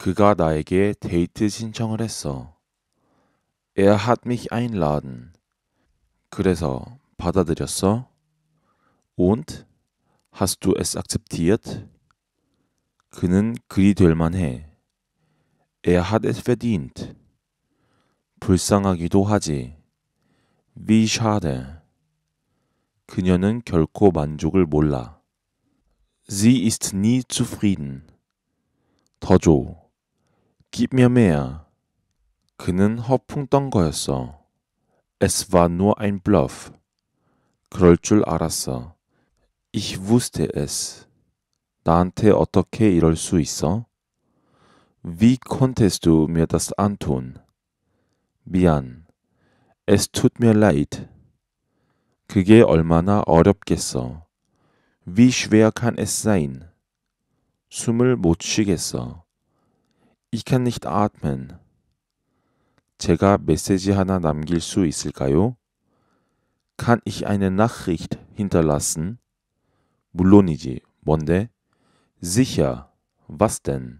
그가 나에게 데이트 신청을 했어. Er hat mich einladen. 그래서 받아들였어? Und hast du es akzeptiert? 그는 그리 될 만해. Er hat es verdient. 불쌍하기도 하지. Wie schade. 그녀는 결코 만족을 몰라. Sie ist nie zufrieden. 더 줘. Gib mir mehr. 그는 허풍 떤 거였어. Es war nur ein Bluff. 그럴 줄 알았어. Ich wusste es. 나한테 어떻게 이럴 수 있어? Wie konntest du mir das antun? 미안. Es tut mir leid. 그게 얼마나 어렵겠어. Wie schwer kann es sein? 숨을 못 쉬겠어. Ich kann nicht atmen. 제가 메시지 하나 남길 수 있을까요? Kann ich eine Nachricht hinterlassen? 물론이지. 뭔데? Sicher. Was denn?